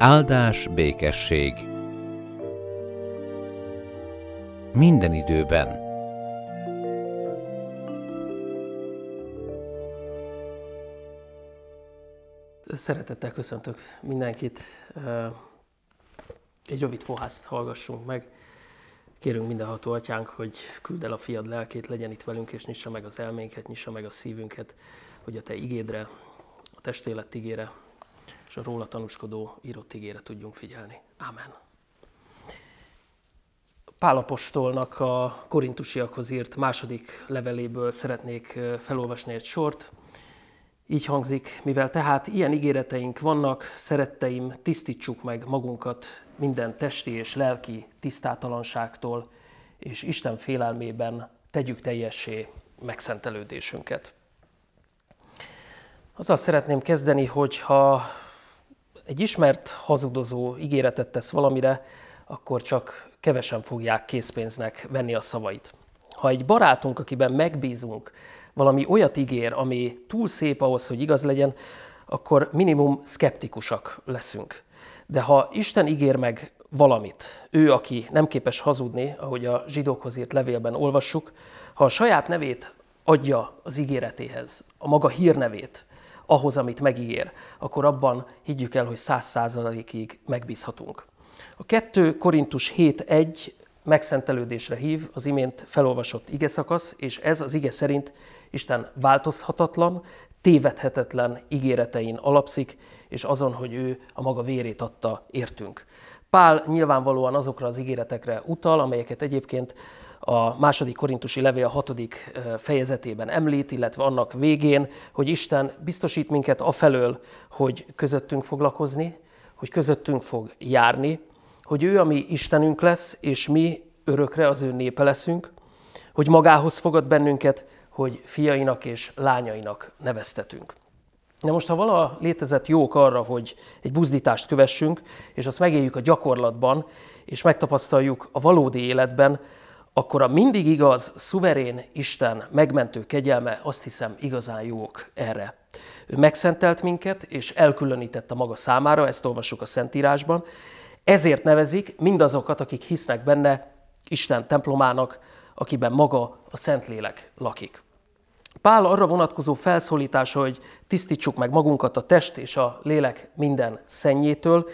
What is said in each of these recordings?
Áldás, békesség. Minden időben. Szeretettel köszöntök mindenkit. Egy rövid fohászt hallgassunk meg. Kérünk mindenható atyánk, hogy küld el a fiad lelkét, legyen itt velünk, és nyissa meg az elménket, nyissa meg a szívünket, hogy a te igédre, a testélet igére és a róla tanúskodó írott ígére tudjunk figyelni. Amen. Pálapostolnak a korintusiakhoz írt második leveléből szeretnék felolvasni egy sort. Így hangzik, mivel tehát ilyen ígéreteink vannak, szeretteim, tisztítsuk meg magunkat minden testi és lelki tisztátalanságtól, és Isten félelmében tegyük teljessé megszentelődésünket. Azzal szeretném kezdeni, hogy ha egy ismert hazudozó ígéretet tesz valamire, akkor csak kevesen fogják készpénznek venni a szavait. Ha egy barátunk, akiben megbízunk, valami olyat ígér, ami túl szép ahhoz, hogy igaz legyen, akkor minimum skeptikusak leszünk. De ha Isten ígér meg valamit, ő, aki nem képes hazudni, ahogy a zsidókhoz írt levélben olvassuk, ha a saját nevét adja az ígéretéhez, a maga hírnevét, ahhoz, amit megígér, akkor abban higgyük el, hogy száz százalékig megbízhatunk. A 2 Korintus 7.1 megszentelődésre hív az imént felolvasott szakasz, és ez az ige szerint Isten változhatatlan, tévedhetetlen ígéretein alapszik, és azon, hogy ő a maga vérét adta értünk. Pál nyilvánvalóan azokra az ígéretekre utal, amelyeket egyébként a második korintusi levél hatodik fejezetében említ, illetve annak végén, hogy Isten biztosít minket afelől, hogy közöttünk fog lakozni, hogy közöttünk fog járni, hogy ő a mi Istenünk lesz, és mi örökre az ő népe leszünk, hogy magához fogad bennünket, hogy fiainak és lányainak neveztetünk. De most, ha vala létezett jók arra, hogy egy buzdítást kövessünk, és azt megéljük a gyakorlatban, és megtapasztaljuk a valódi életben, akkor a mindig igaz, szuverén Isten megmentő kegyelme azt hiszem igazán jók erre. Ő megszentelt minket, és elkülönítette maga számára, ezt olvassuk a Szentírásban, ezért nevezik mindazokat, akik hisznek benne Isten templomának, akiben maga a Szentlélek lakik. Pál arra vonatkozó felszólítása, hogy tisztítsuk meg magunkat a test és a lélek minden szennyétől,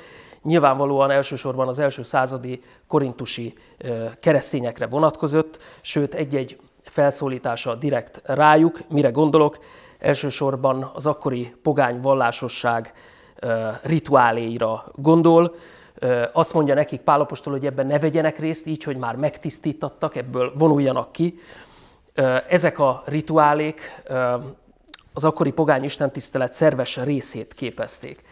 nyilvánvalóan elsősorban az első századi korintusi keresztényekre vonatkozott, sőt egy-egy felszólítása direkt rájuk, mire gondolok, elsősorban az akkori pogány vallásosság rituáléira gondol, azt mondja nekik Pálapostól, hogy ebben ne vegyenek részt, így, hogy már megtisztítattak, ebből vonuljanak ki. Ezek a rituálék az akkori pogány istentisztelet szerves részét képezték.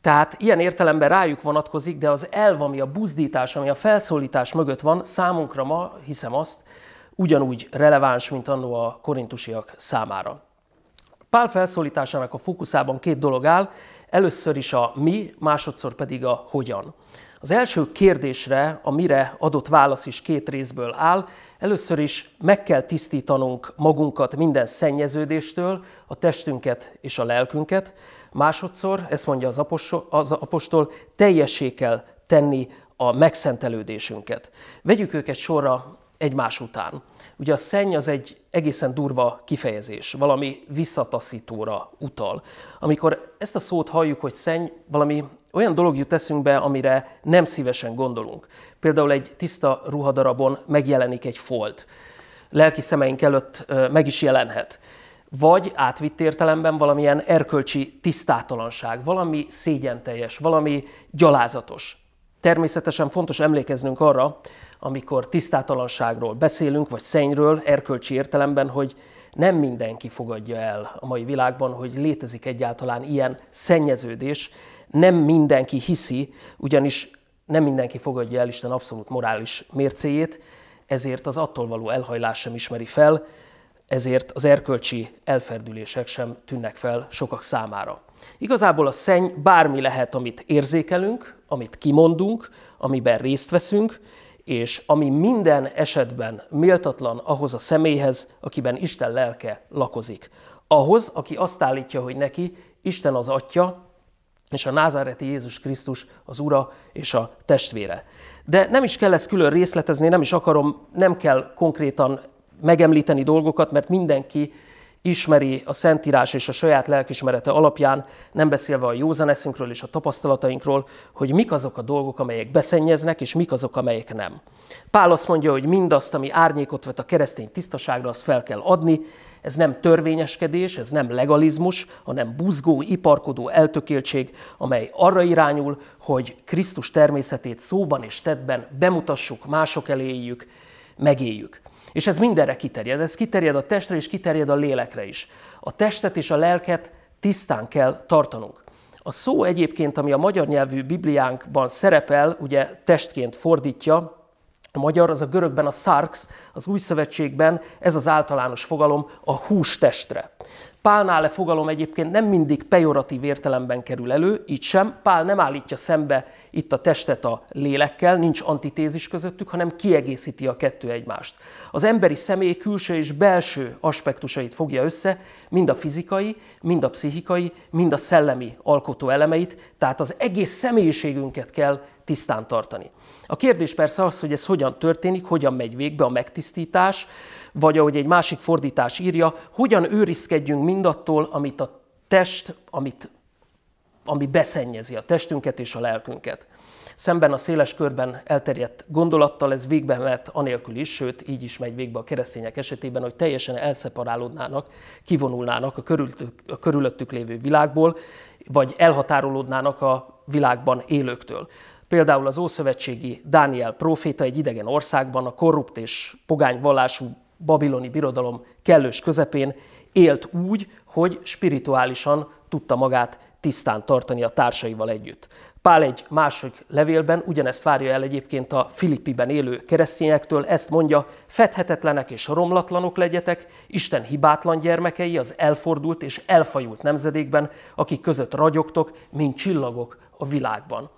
Tehát ilyen értelemben rájuk vonatkozik, de az elv, ami a buzdítás, ami a felszólítás mögött van, számunkra ma, hiszem azt, ugyanúgy releváns, mint annó a korintusiak számára. Pál felszólításának a fókuszában két dolog áll, először is a mi, másodszor pedig a hogyan. Az első kérdésre, a mire adott válasz is két részből áll, Először is meg kell tisztítanunk magunkat minden szennyeződéstől, a testünket és a lelkünket. Másodszor, ezt mondja az apostol, az apostol teljessé kell tenni a megszentelődésünket. Vegyük őket sorra egymás után. Ugye a szenny az egy egészen durva kifejezés, valami visszataszítóra utal. Amikor ezt a szót halljuk, hogy szenny, valami olyan dolog jut be, amire nem szívesen gondolunk. Például egy tiszta ruhadarabon megjelenik egy folt. Lelki szemeink előtt meg is jelenhet. Vagy átvitt értelemben valamilyen erkölcsi tisztátalanság, valami szégyenteljes, valami gyalázatos. Természetesen fontos emlékeznünk arra, amikor tisztátalanságról beszélünk, vagy szennyről, erkölcsi értelemben, hogy nem mindenki fogadja el a mai világban, hogy létezik egyáltalán ilyen szennyeződés, nem mindenki hiszi, ugyanis nem mindenki fogadja el Isten abszolút morális mércéjét, ezért az attól való elhajlás sem ismeri fel, ezért az erkölcsi elferdülések sem tűnnek fel sokak számára. Igazából a szenny bármi lehet, amit érzékelünk, amit kimondunk, amiben részt veszünk, és ami minden esetben méltatlan ahhoz a személyhez, akiben Isten lelke lakozik. Ahhoz, aki azt állítja, hogy neki Isten az atya, és a názáreti Jézus Krisztus az Ura és a testvére. De nem is kell ezt külön részletezni, nem is akarom, nem kell konkrétan megemlíteni dolgokat, mert mindenki ismeri a Szentírás és a saját lelkismerete alapján, nem beszélve a józan eszünkről és a tapasztalatainkról, hogy mik azok a dolgok, amelyek beszennyeznek, és mik azok, amelyek nem. Pál azt mondja, hogy mindazt, ami árnyékot vet a keresztény tisztaságra, azt fel kell adni, ez nem törvényeskedés, ez nem legalizmus, hanem buzgó, iparkodó eltökéltség, amely arra irányul, hogy Krisztus természetét szóban és tettben bemutassuk mások eléjük, megéljük. És ez mindenre kiterjed, ez kiterjed a testre és kiterjed a lélekre is. A testet és a lelket tisztán kell tartanunk. A szó egyébként, ami a magyar nyelvű Bibliánkban szerepel, ugye testként fordítja, a magyar, az a görögben a sarx, az új szövetségben ez az általános fogalom a hústestre. Pálnál e fogalom egyébként nem mindig pejoratív értelemben kerül elő, így sem. Pál nem állítja szembe itt a testet a lélekkel, nincs antitézis közöttük, hanem kiegészíti a kettő egymást. Az emberi személy külső és belső aspektusait fogja össze, mind a fizikai, mind a pszichikai, mind a szellemi alkotó elemeit, tehát az egész személyiségünket kell tisztán tartani. A kérdés persze az, hogy ez hogyan történik, hogyan megy végbe a megtisztítás, vagy ahogy egy másik fordítás írja, hogyan őrizkedjünk mindattól, amit a test, amit, ami beszennyezi a testünket és a lelkünket. Szemben a széles körben elterjedt gondolattal ez végbe mehet anélkül is, sőt így is megy végbe a keresztények esetében, hogy teljesen elszeparálódnának, kivonulnának a, körülöttük, a körülöttük lévő világból, vagy elhatárolódnának a világban élőktől. Például az Ószövetségi Dániel próféta egy idegen országban, a korrupt és pogány vallású babiloni birodalom kellős közepén élt úgy, hogy spirituálisan tudta magát tisztán tartani a társaival együtt. Pál egy másik levélben ugyanezt várja el egyébként a Filippiben élő keresztényektől, ezt mondja, fedhetetlenek és romlatlanok legyetek, Isten hibátlan gyermekei az elfordult és elfajult nemzedékben, akik között ragyogtok, mint csillagok a világban.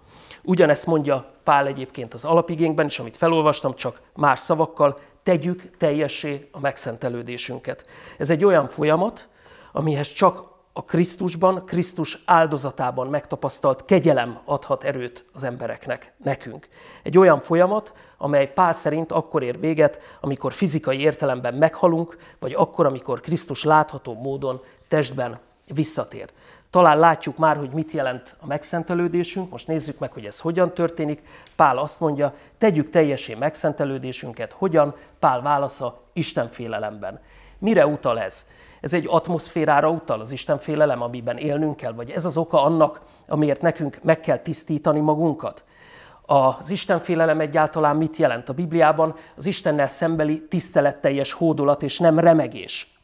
Ugyanezt mondja Pál egyébként az alapigényben is, amit felolvastam, csak más szavakkal, tegyük teljessé a megszentelődésünket. Ez egy olyan folyamat, amihez csak a Krisztusban, Krisztus áldozatában megtapasztalt kegyelem adhat erőt az embereknek, nekünk. Egy olyan folyamat, amely Pál szerint akkor ér véget, amikor fizikai értelemben meghalunk, vagy akkor, amikor Krisztus látható módon testben visszatér. Talán látjuk már, hogy mit jelent a megszentelődésünk, most nézzük meg, hogy ez hogyan történik. Pál azt mondja, tegyük teljesé megszentelődésünket, hogyan? Pál válasza, Istenfélelemben. Mire utal ez? Ez egy atmoszférára utal, az Istenfélelem amiben élnünk kell, vagy ez az oka annak, amiért nekünk meg kell tisztítani magunkat. Az Istenfélelem egyáltalán mit jelent a Bibliában? Az Istennel szembeli tiszteletteljes hódolat és nem remegés.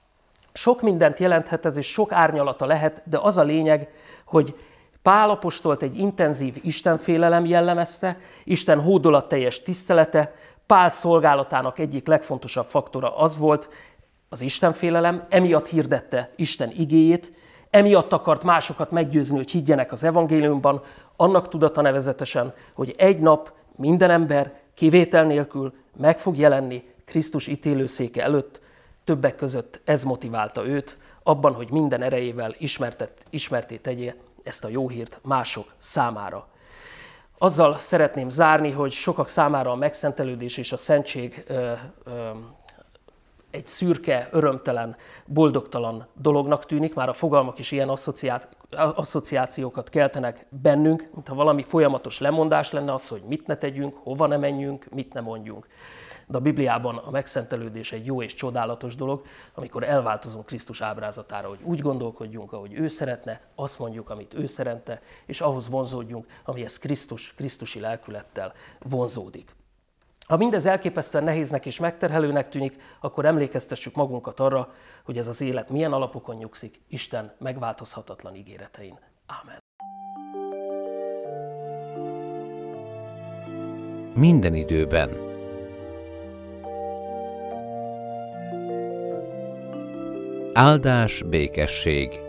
Sok mindent jelenthet ez, és sok árnyalata lehet, de az a lényeg, hogy Pálapostolt egy intenzív istenfélelem jellemezte, Isten hódolat teljes tisztelete, Pál szolgálatának egyik legfontosabb faktora az volt, az istenfélelem, emiatt hirdette Isten igéjét, emiatt akart másokat meggyőzni, hogy higgyenek az evangéliumban, annak tudata nevezetesen, hogy egy nap minden ember kivétel nélkül meg fog jelenni Krisztus ítélőszéke előtt, Többek között ez motiválta őt abban, hogy minden erejével ismertet, ismerté tegye ezt a jó hírt mások számára. Azzal szeretném zárni, hogy sokak számára a megszentelődés és a szentség ö, ö, egy szürke, örömtelen, boldogtalan dolognak tűnik, már a fogalmak is ilyen asszociációkat keltenek bennünk, mintha valami folyamatos lemondás lenne az, hogy mit ne tegyünk, hova ne menjünk, mit ne mondjunk de a Bibliában a megszentelődés egy jó és csodálatos dolog, amikor elváltozunk Krisztus ábrázatára, hogy úgy gondolkodjunk, ahogy ő szeretne, azt mondjuk, amit ő szerette, és ahhoz vonzódjunk, amihez Krisztus, Krisztusi lelkülettel vonzódik. Ha mindez elképesztően nehéznek és megterhelőnek tűnik, akkor emlékeztessük magunkat arra, hogy ez az élet milyen alapokon nyugszik Isten megváltozhatatlan ígéretein. Ámen. Minden időben áldás, békesség